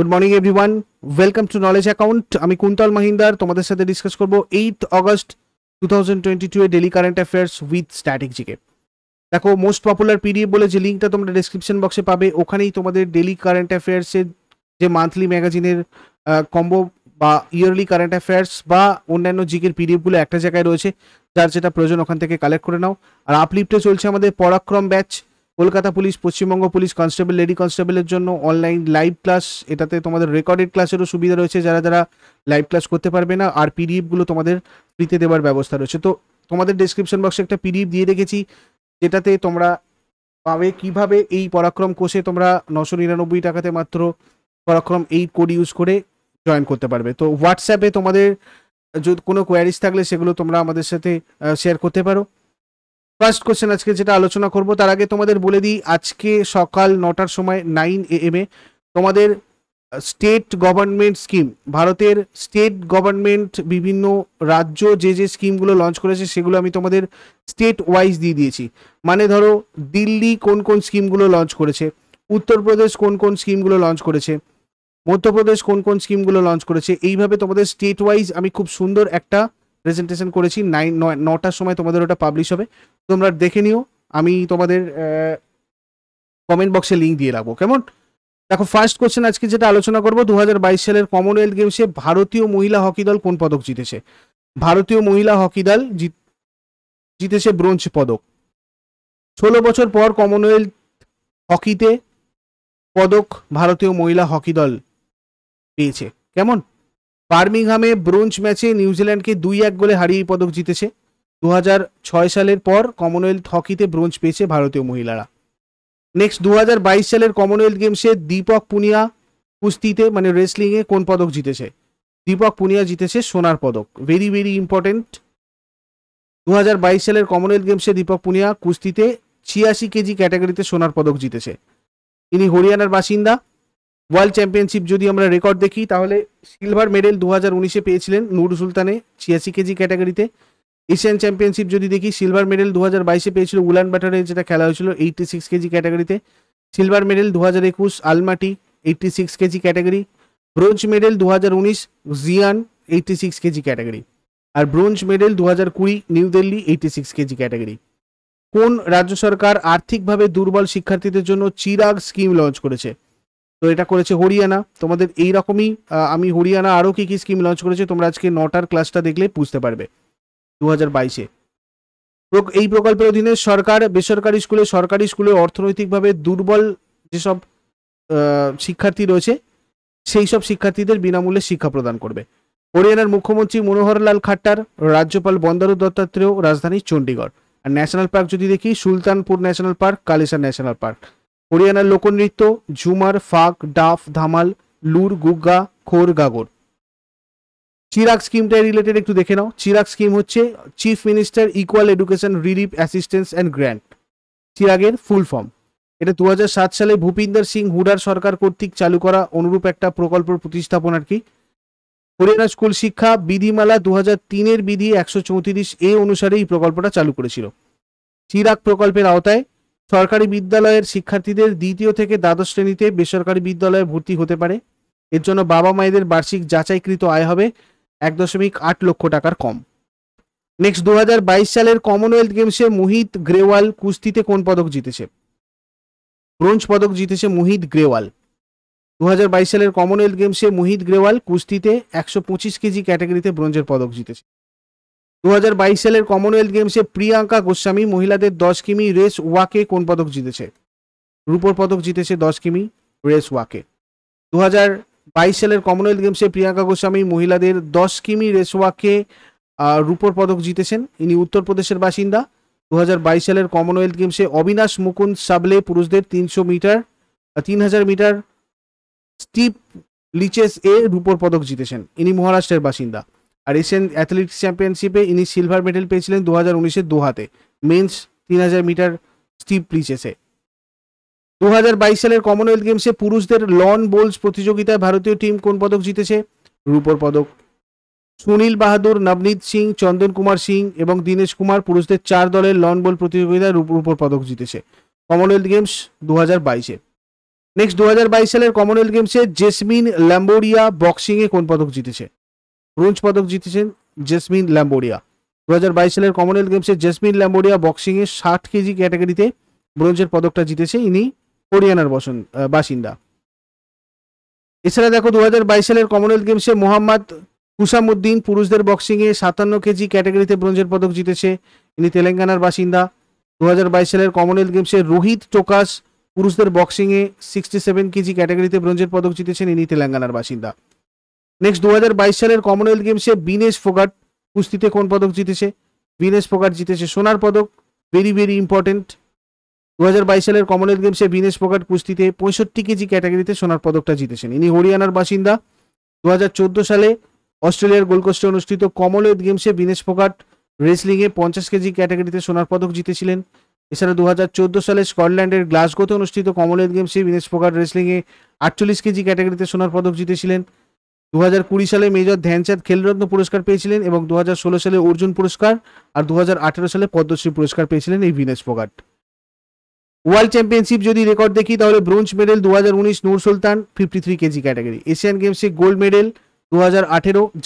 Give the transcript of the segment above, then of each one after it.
good morning everyone welcome to knowledge account আমি কুন্তল মাহিন্দার তোমাদের সাথে ডিসকাস করব eight August two thousand twenty two a daily current affairs with স্ট্র্যাটেজিকে দেখো most popular PDF বলে যে লিঙ্কটা তোমরা ডিসক্রিপশন বক্সে পাবে ওখানেই তোমাদের ডেলি কারেন্ট অ্যাফেয়ার্সের যে মান্থলি ম্যাগাজিনের কম্বো বা ইয়ারলি কারেন্ট অ্যাফেয়ার্স বা অন্যান্য জিকের পিডিএফগুলো একটা জায়গায় রয়েছে যার যেটা প্রয়োজন ওখান থেকে কালেক্ট করে নাও আর আপলিফটে চলছে আমাদের Parakram batch Kolkata police Paschimbanga police constable lady কনস্টেবলের জন্য অনলাইন লাইভ ক্লাস এটাতে তোমাদের রেকর্ডেড ক্লাসেরও সুবিধা রয়েছে যারা যারা লাইভ ক্লাস করতে পারবে না আর পিডিএফগুলো তোমাদের ফ্রিতে দেওয়ার ব্যবস্থা রয়েছে তো তোমাদের ডিসক্রিপশন বক্সে একটা পিডিএফ দিয়ে রেখেছি যেটাতে তোমরা পাবে কিভাবে এই পরাক্রম কোষে তোমরা নশো নিরানব্বই টাকাতে মাত্র পরাক্রম এই কোড ইউজ করে জয়েন করতে পারবে তো হোয়াটসঅ্যাপে তোমাদের যদি কোনো কোয়ারিজ থাকলে সেগুলো তোমরা আমাদের সাথে শেয়ার করতে পারো ফার্স্ট কোশ্চেন আজকে যেটা আলোচনা করব তার আগে তোমাদের বলে দিই আজকে সকাল নটার সময় নাইন এ এম এ তোমাদের স্টেট গভর্নমেন্ট স্কিম ভারতের স্টেট গভর্নমেন্ট বিভিন্ন রাজ্য যে যে স্কিমগুলো লঞ্চ করেছে সেগুলো আমি তোমাদের স্টেট ওয়াইজ দিয়ে দিয়েছি মানে ধরো দিল্লি কোন কোন স্কিমগুলো লঞ্চ করেছে উত্তরপ্রদেশ কোন কোন স্কিমগুলো লঞ্চ করেছে মধ্যপ্রদেশ কোন কোন স্কিমগুলো লঞ্চ করেছে এইভাবে তোমাদের স্টেট ওয়াইজ আমি খুব সুন্দর একটা প্রেজেন্টেশন করেছি নাইন নটার সময় তোমাদের ওটা পাবলিশ হবে তোমরা দেখে নিও আমি তোমাদের কমেন্ট বক্সে লিঙ্ক দিয়ে রাখবো কেমন দেখো ফার্স্ট কোশ্চেন আজকে যেটা আলোচনা করবো দু সালের কমনওয়েলথ গেমসে ভারতীয় মহিলা হকি দল কোন পদক জিতেছে ভারতীয় মহিলা হকি দল জিতেছে ব্রোঞ্জ পদক ষোলো বছর পর কমনওয়েলথ হকিতে পদক ভারতীয় মহিলা হকি দল পেয়েছে কেমন বার্মিংহামে ব্রোঞ্জ ম্যাচে নিউজিল্যান্ডকে দুই এক গোলে হারিয়ে পদক জিতেছে দু সালের পর কমনওয়েলথ হকিতে ব্রোঞ্জ পেয়েছে ভারতীয় মহিলারা নেক্সট দু সালের কমনওয়েলথ গেমসে দীপক পুনিয়া কুস্তিতে মানে রেসলিংয়ে কোন পদক জিতেছে দীপক পুনিয়া জিতেছে সোনার পদক ভেরি ভেরি ইম্পর্টেন্ট দু সালের কমনওয়েলথ গেমসে দীপক পুনিয়া কুস্তিতে ছিয়াশি কেজি ক্যাটাগরিতে সোনার পদক জিতেছে ইনি হরিয়ানার বাসিন্দা ওয়ার্ল্ড চ্যাম্পিয়নশিপ যদি আমরা রেকর্ড দেখি তাহলে সিলভার মেডেল দু হাজার উনিশে পেয়েছিলেন নুর সুলতানে ছিয়াশি কেজি ক্যাটাগরিতে এশিয়ান চ্যাম্পিয়নশিপ যদি দেখি সিলভার মেডেল দু হাজার বাইশে পেয়েছিল উলান ব্যাটারে যেটা খেলা হয়েছিল এইটটি সিক্স কেজি ক্যাটাগরিতে সিলভার মেডেল দু হাজার একুশ Almaty eighty six kg category bronze medal দু হাজার উনিশ Xi'an eighty six kg category আর ব্রোঞ্জ মেডেল দু হাজার কুড়ি New Delhi eighty six kg category কোন রাজ্য সরকার আর্থিকভাবে দুর্বল শিক্ষার্থীদের জন্য চিরাগ স্কিম লঞ্চ করেছে তো এটা করেছে হরিয়ানা তোমাদের এই রকমই আমি হরিয়ানা আরও কী কী স্কিম লঞ্চ করেছে তোমরা আজকে নটার ক্লাসটা দেখলে বুঝতে পারবে দু হাজার বাইশে এই প্রকল্পের অধীনে সরকার বেসরকারি স্কুলে সরকারি স্কুলে অর্থনৈতিকভাবে দুর্বল যেসব শিক্ষার্থী রয়েছে সেই সব শিক্ষার্থীদের বিনামূল্যে শিক্ষা প্রদান করবে হরিয়ানার মুখ্যমন্ত্রী মনোহরলাল খাট্টার রাজ্যপাল বন্দারু দত্তাত্রেয় রাজধানী চণ্ডীগড় আর ন্যাশনাল পার্ক যদি দেখি Sultanpur national park Kalesar national park হরিয়ানার লোকনৃত্য ঝুমার ফাঁক ডাফ ধামাল লুর গুগা খোর গাগর চিরাগ স্কিমটা রিলেটেড একটু দেখে নাও চিরাগ স্কিম হচ্ছে chief minister equal education relief assistance and grant চিরাগের ফুল ফর্ম এটা দু সালে ভূপিন্দর সিং হুডার সরকার কর্তৃক চালু করা অনুরূপ একটা প্রকল্প প্রতিস্থাপন আর কি হরিয়ানা স্কুল শিক্ষা বিধিমালা দু হাজার তিনের বিধি একশো চৌত্রিশ এ অনুসারে এই প্রকল্পটা চালু করেছিল চিরাগ প্রকল্পের আওতায় সরকারি বিদ্যালয়ের শিক্ষার্থীদের দ্বিতীয় থেকে দ্বাদশ শ্রেণীতে বেসরকারি বিদ্যালয়ে ভর্তি হতে পারে এর জন্য বাবা মায়েদের বার্ষিক যাচাইকৃত আয় হবে এক দশমিক আট লক্ষ টাকার কম নেক্সট দু সালের কমনওয়েলথ গেমসে মোহিত গ্রেওয়াল কুস্তিতে কোন পদক জিতেছে ব্রোঞ্জ পদক জিতেছে মোহিত গ্রেওয়াল দু সালের কমনওয়েলথ গেমসে মোহিত গ্রেওয়াল কুস্তিতে একশো কেজি ক্যাটাগরিতে ব্রোঞ্জের পদক জিতেছে দু সালের কমনওয়েলথ গেমসে প্রিয়াঙ্কা গোস্বামী মহিলাদের দশ কিমি রেস ওয়াকে কোন পদক জিতেছে রূপোর পদক জিতেছে দশ কিমি রেস ওয়াকে দু সালের কমনওয়েলথ গেমসে প্রিয়াঙ্কা গোস্বামী মহিলাদের দশ কিমি রেস ওয়াকে রূপোর পদক জিতেছেন ইনি উত্তরপ্রদেশের বাসিন্দা দু সালের কমনওয়েলথ গেমসে অবিনাশ মুকুন্দ সাবলে পুরুষদের তিনশো মিটার তিন হাজার মিটার স্টিপ লিচেস এ রূপোর পদক জিতেছেন ইনি মহারাষ্ট্রের বাসিন্দা আর এশিয়ান অ্যাথলেটিক্স চ্যাম্পিয়নশিপে ইনি সিলভার মেডেল পেয়েছিলেন দু হাজার উনিশের দোহাতে মেন্স তিন হাজার মিটার স্টিপ প্লিচেসে দু হাজার বাইশ সালের কমনওয়েলথ গেমসে পুরুষদের লন বোলস প্রতিযোগিতায় ভারতীয় টিম কোন পদক জিতেছে রূপর পদক সুনীল বাহাদুর নবনীত সিং চন্দন কুমার সিং এবং দীনেশ কুমার পুরুষদের চার দলের লন বল প্রতিযোগিতায় রূপর পদক জিতেছে কমনওয়েলথ গেমস দু হাজার বাইশে নেক্সট দু হাজার বাইশ সালের কমনওয়েলথ গেমসে জেসমিন ল্যাম্বোরিয়া বক্সিংয়ে কোন পদক জিতেছে ব্রোঞ্জ পদক জিতেছেন জেসমিন ল্যাম্বোরিয়া দু হাজার বাইশ সালের কমনওয়েলথ গেমসে জেসমিন ল্যাম্বোরিয়া বক্সিংয়ে ষাট কেজি ক্যাটাগরিতে ব্রোঞ্জের পদকটা জিতেছে ইনি হরিয়ানার বসন বাসিন্দা এছাড়া দেখো দু হাজার বাইশ সালের কমনওয়েলথ গেমসে মোহাম্মদ হুসামুদ্দিন পুরুষদের বক্সিংয়ে সাতান্ন কেজি ক্যাটাগরিতে ব্রোঞ্জের পদক জিতেছে ইনি তেলেঙ্গানার বাসিন্দা দু হাজার বাইশ সালের কমনওয়েলথ গেমসে রোহিত টোকাস পুরুষদের বক্সিংয়ে সিক্সটি সেভেন কেজি ক্যাটাগরিতে ব্রোঞ্জের পদক জিতেছেন ইনি তেলেঙ্গানার বাসিন্দা নেক্সট দু সালের কমনওয়েলথ গেমসে বিনেশ ফোগাট কুস্তিতে কোন পদক জিতেছে বিনেশ ফোগাট জিতেছে সোনার পদক ভেরি ভেরি ইম্পর্টেন্ট দু সালের কমনওয়েলথ গেমসে বিনেশ ফোগাট কুস্তিতে পঁয়ষট্টি কেজি ক্যাটাগরিতে সোনার পদকটা জিতেছেন ইনি হরিয়ানার বাসিন্দা দু সালে অস্ট্রেলিয়ার গোলকোস্টে অনুষ্ঠিত কমনওয়েলথ গেমসে বিনেশ ফোগাট রেসলিংয়ে পঞ্চাশ কেজি ক্যাটাগরিতে সোনার পদক জিতেছিলেন এছাড়া দু সালে স্কটল্যান্ডের গ্লাসগোতে অনুষ্ঠিত কমনওয়েলথ গেমসে বিনেশ ফোগাট রেসলিংয়ে আটচল্লিশ কেজি ক্যাটাগরিতে সোনার পদক জিতেছিলেন দু সালে মেজর ধ্যানচাঁদ খেলরত্ন পুরস্কার পেয়েছিলেন এবং দু সালে অর্জুন পুরস্কার আর দু সালে পদ্মশ্রী পুরস্কার পেয়েছিলেন এই ভিনেশ ফোগাট ওয়ার্ল্ড চ্যাম্পিয়নশিপ যদি রেকর্ড দেখি তাহলে ব্রোঞ্জ মেডেল দু Nur Sultan fifty three kg category Asian গেমসে গোল্ড মেডেল দু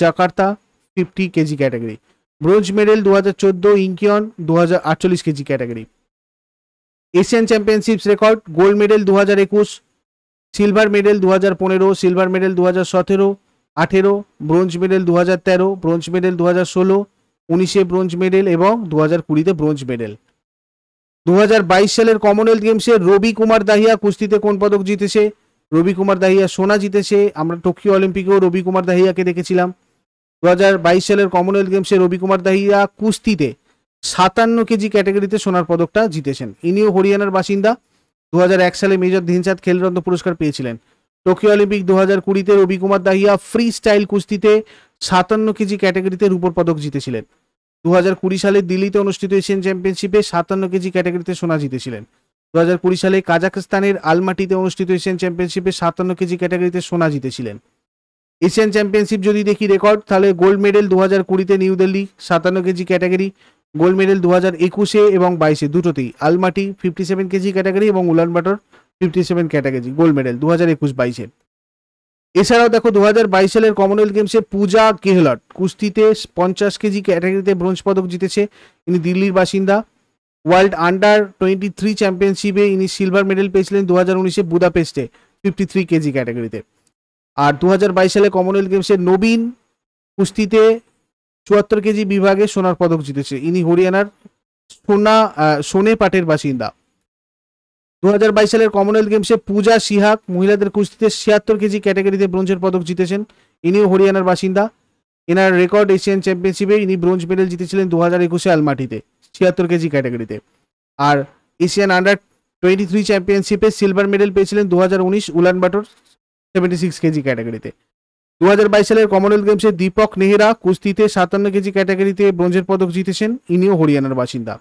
Jakarta fifty kg category bronze medal দু হাজার চোদ্দো ইঙ্কিয়ন দু kg category Asian championships record gold medal দু একুশ সিলভার মেডেল দু হাজার পনেরো সিলভার মেডেল দু হাজার সতেরো আঠেরো ব্রোঞ্জ মেডেল দু হাজার তেরো ব্রোঞ্জ মেডেল দু হাজার ষোলো উনিশে ব্রোঞ্জ মেডেল এবং দু হাজার কুড়িতে ব্রোঞ্জ মেডেল দু হাজার বাইশ সালের কমনওয়েলথ গেমসে রবি কুমার দাহিয়া কুস্তিতে কোন পদক জিতেছে রবি কুমার দাহিয়া সোনা জিতেছে আমরা টোকিও অলিম্পিকেও রবি কুমার দাহিয়াকে দেখেছিলাম দু হাজার বাইশ সালের কমনওয়েলথ গেমসে রবি কুমার দাহিয়া কুস্তিতে সাতান্ন কেজি ক্যাটাগরিতে সোনার পদকটা জিতেছেন ইনিও হরিয়ানার বাসিন্দা দু এক সালে মেজর ধিনচাঁদ খেলরত্ন পুরস্কার পেয়েছিলেন টোকিও অলিম্পিক দু হাজার কুড়িতে রবি কুমার দাহিয়া ফ্রি স্টাইল কুস্তিতে সাতান্ন কেজি ক্যাটাগরিতে রূপর পদক জিতেছিলেন দু হাজার কুড়ি সালে দিল্লিতে অনুষ্ঠিত এশিয়ান চ্যাম্পিয়নশিপে সাতান্ন কেজি ক্যাটাগরিতে সোনা জিতেছিলেন দু হাজার কুড়ি সালে কাজাখস্তানের আলমাটিতে অনুষ্ঠিত এশিয়ান চ্যাম্পিয়নশিপে সাতান্ন কেজি ক্যাটাগরিতে সোনা জিতেছিলেন এশিয়ান চ্যাম্পিয়নশিপ যদি দেখি রেকর্ড তাহলে গোল্ড মেডেল দু হাজার কুড়িতে নিউ দিল্লি সাতান্ন কেজি ক্যাটাগরি গোল্ড মেডেল দু হাজার একুশে এবং বাইশে দুটোতেই Almaty fifty seven kg category এবং Ulaanbaatar fifty seven category gold medal দু হাজার একুশ বাইশের এছাড়াও দেখো দু হাজার বাইশ সালের কমনওয়েলথ গেমসে পূজা কেহলট কুস্তিতে পঞ্চাশ কেজি ক্যাটাগরিতে ব্রোঞ্জ পদক জিতেছে ইনি দিল্লির বাসিন্দা ওয়ার্ল্ড আন্ডার টোয়েন্টি থ্রি চ্যাম্পিয়নশিপে ইনি সিলভার মেডেল পেয়েছিলেন দু হাজার উনিশে বুদাপেস্টে ফিফটি থ্রি কেজি ক্যাটাগরিতে আর দু হাজার বাইশ সালে কমনওয়েলথ গেমসে নবীন কুস্তিতে চুয়াত্তর কেজি বিভাগে সোনার পদক জিতেছে ইনি হরিয়ানার সোনা সোনে পাটের বাসিন্দা 2022 সালের কমনওয়েলথ গেমসে পূজা সিহাক মহিলাদের কুস্তিতে ছিয়াত্তর কেজি ক্যাটাগরিতে ব্রোঞ্জের পদক জিতেছেন ইনিও হরিয়ানার বাসিন্দা এনার রেকর্ড এশিয়ান চ্যাম্পিয়নশিপে ইনি ব্রোঞ্জ মেডেল জিতেছিলেন দু হাজার একুশে আলমাটিতে ছিয়াত্তর কেজি ক্যাটাগরিতে আর এশিয়ান আন্ডার টোয়েন্টি থ্রি চ্যাম্পিয়নশিপে সিলভার মেডেল পেয়েছিলেন দু হাজার উনিশ উলানবাটোর সেভেন্টি সিক্স কেজি ক্যাটাগরিতে দু হাজার বাইশ সালের কমনওয়েলথ গেমসে দীপক নেহরা কুস্তিতে সাতান্ন কেজি ক্যাটাগরিতে ব্রোঞ্জের পদক জিতেছেন ইনিও হরিয়ানার বাসিন্দা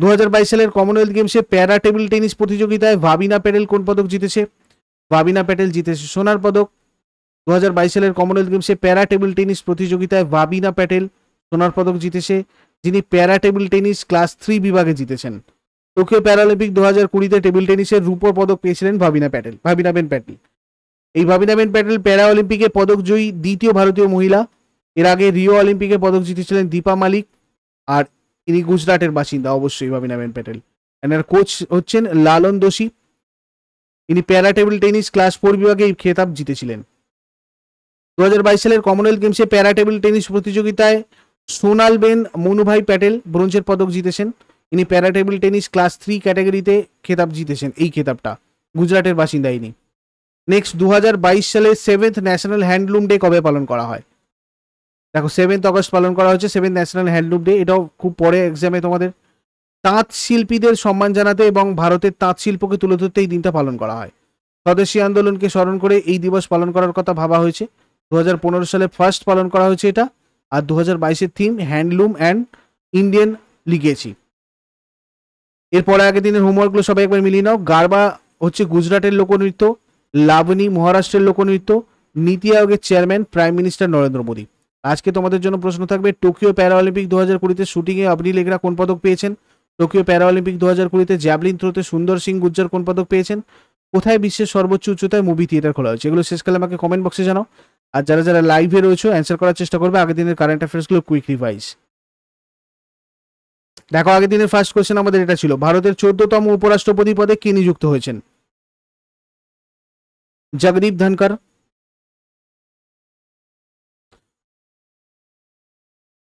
দু সালের কমনওয়েলথ গেমসে প্যারা টেবিল টেনিস প্রতিযোগিতায় ভাবিনা প্যাটেল কোন পদক জিতেছে ভাবিনা প্যাটেল জিতেছে সোনার পদক দু সালের কমনওয়েলথ গেমসে প্যারা টেবিল টেনিস প্রতিযোগিতায় ভাবিনা প্যাটেল সোনার পদক জিতেছে যিনি প্যারা টেবিল টেনিস ক্লাস থ্রি বিভাগে জিতেছেন টোকিও প্যারালিম্পিক দু হাজার কুড়িতে টেবিল টেনিসের রূপ পদক পেয়েছিলেন ভাবিনা প্যাটেল ভাবিনাবেন প্যাটেল এই ভাবিনাবেন প্যাটেল প্যারা অলিম্পিকে পদক জয়ী দ্বিতীয় ভারতীয় মহিলা এর আগে রিও অলিম্পিকে পদক জিতেছিলেন দীপা মালিক আর ইনি গুজরাটের বাসিন্দা অবশ্যই ভাবিনাবেন প্যাটেল এনার কোচ হচ্ছেন লালন দোষী ইনি প্যারা টেবিল টেনিস ক্লাস ফোর বিভাগে এই খেতাব জিতেছিলেন দু হাজার বাইশ সালের কমনওয়েলথ গেমসে প্যারা টেবিল টেনিস প্রতিযোগিতায় সোনাল বেন মনুভাই প্যাটেল ব্রোঞ্জের পদক জিতেছেন ইনি প্যারা টেবিল টেনিস ক্লাস থ্রি ক্যাটাগরিতে খেতাব জিতেছেন এই খেতাবটা গুজরাটের বাসিন্দা ইনি নেক্সট দু হাজার বাইশ সালে সেভেন্থ ন্যাশনাল হ্যান্ডলুম ডে কবে পালন করা হয় দেখো সেভেন্থ অগস্ট পালন করা হচ্ছে সেভেন্থ ন্যাশনাল হ্যান্ডলুম ডে এটাও খুব পরে এক্সামে তোমাদের তাঁত শিল্পীদের সম্মান জানাতে এবং ভারতের তাঁত শিল্পকে তুলে ধরতে এই দিনটা পালন করা হয় স্বদেশী আন্দোলনকে স্মরণ করে এই দিবস পালন করার কথা ভাবা হয়েছে দু সালে ফার্স্ট পালন করা হয়েছে এটা আর দু হাজার বাইশের theme handloom and Indian legacy এরপরে আগের দিনের হোমওয়ার্কগুলো সবাই একবার মিলিয়ে নাও গারবা হচ্ছে গুজরাটের লোকনৃত্য লাভনী মহারাষ্ট্রের লোকনৃত্য নীতি আয়োগের chairman prime minister Narendra Modi আজকে তোমাদের জন্য প্রশ্ন থাকবে টোকিও প্যারাঅলিম্পিক দু হাজার কুড়িতে শুটিংয়ে আবরি লেগরা কোন পদক পেয়েছেন টোকিও প্যারাঅলিম্পিক দু হাজার কুড়িতে জ্যাভলিন থ্রোতে সুন্দর সিং গুজ্জার কোন পদক পেয়েছেন কোথায় বিশ্বের সর্বোচ্চ উচ্চতায় মুভি থিয়েটার খোলা হয়েছে এগুলো শেষকালে আমাকে কমেন্ট বক্সে জানাও আর যারা যারা লাইভে রয়েছে অ্যান্সার করার চেষ্টা করবে আগের দিনের কারেন্ট অ্যাফেয়ার্সগুলো কুইক রিভাইজ দেখো আগের দিনের ফার্স্ট কোয়েশ্চেন আমাদের এটা ছিল ভারতের চোদ্দতম উপরাষ্ট্রপতি পদে কে নিযুক্ত হয়েছেন জগদীপ ধনকর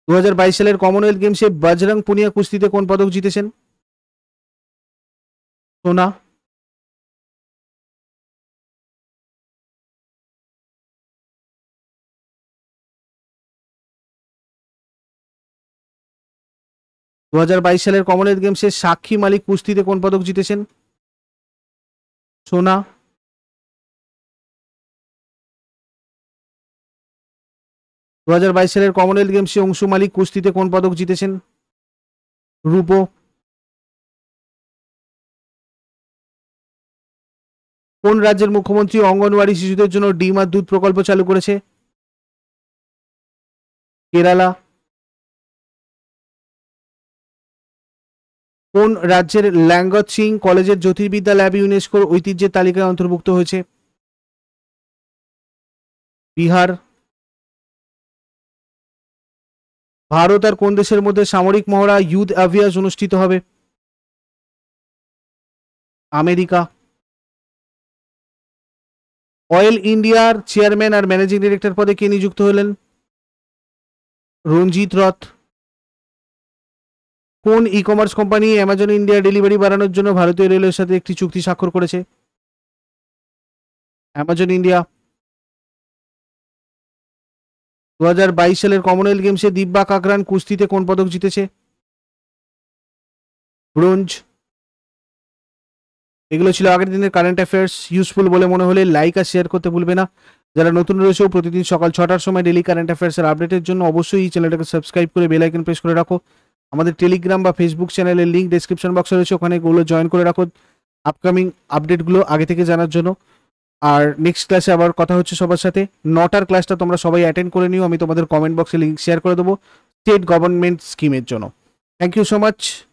দু সালের কমনওয়েলথ গেমসে বজরং পুনিয়া কুস্তিতে কোন পদক জিতেছেন সোনা দু সালের কমনওয়েলথ গেমসে সাক্ষী মালিক কুস্তিতে কোন পদক জিতেছেন সোনা দু হাজার বাইশ সালের কমনওয়েলথ গেমসে অংশু মালিক কুস্তিতে কোন পদক জিতেছেন রূপো কোন রাজ্যের মুখ্যমন্ত্রী অঙ্গনওয়াড়ি শিশুদের জন্য ডিম আর দুধ প্রকল্প চালু করেছে কেরালা কোন রাজ্যের ল্যাঙ্গত সিং কলেজের জ্যোতির্বিদ্যা ল্যাব ইউনেস্কোর ঐতিহ্যের তালিকায় অন্তর্ভুক্ত হয়েছে বিহার ভারত আর কোন দেশের মধ্যে সামরিক মহড়া ইউথ অ্যাভিয়াস অনুষ্ঠিত হবে আমেরিকা অয়েল ইন্ডিয়ার চেয়ারম্যান আর ম্যানেজিং ডিরেক্টর পদে কে নিযুক্ত হলেন রঞ্জিত রথ কোন e commerce company Amazon India delivery বাড়ানোর জন্য ভারতীয় রেলওয়ের সাথে একটি চুক্তি স্বাক্ষর করেছে অ্যামাজন ইন্ডিয়া দু সালের কমনওয়েলথ গেমসে দিব্যা কাকরান কুস্তিতে কোন পদক জিতেছে ব্রোঞ্জ এগুলো ছিল আগের দিনের কারেন্ট অ্যাফেয়ার্স ইউজফুল বলে মনে হলে লাইক আর শেয়ার করতে ভুলবে না যারা নতুন রয়েছে প্রতিদিন সকাল ছটার সময় ডেলি কারেন্ট অ্যাফেয়ার্সের আপডেটের জন্য অবশ্যই এই চ্যানেলটাকে সাবস্ক্রাইব করে বেল আইকন প্রেস করে রাখো আমাদের টেলিগ্রাম বা ফেসবুক চ্যানেলের লিঙ্ক ডেসক্রিপশন বক্সে রয়েছে ওখানে ওগুলো জয়েন করে রাখো আপকামিং আপডেটগুলো আগে থেকে জানার জন্য আর নেক্সট ক্লাসে আবার কথা হচ্ছে সবার সাথে নটার ক্লাসটা তোমরা সবাই অ্যাটেন্ড করে নিও আমি তোমাদের কমেন্ট বক্সে লিঙ্ক শেয়ার করে দেবো স্টেট গভর্নমেন্ট স্কিমের জন্য থ্যাংক ইউ সো মাচ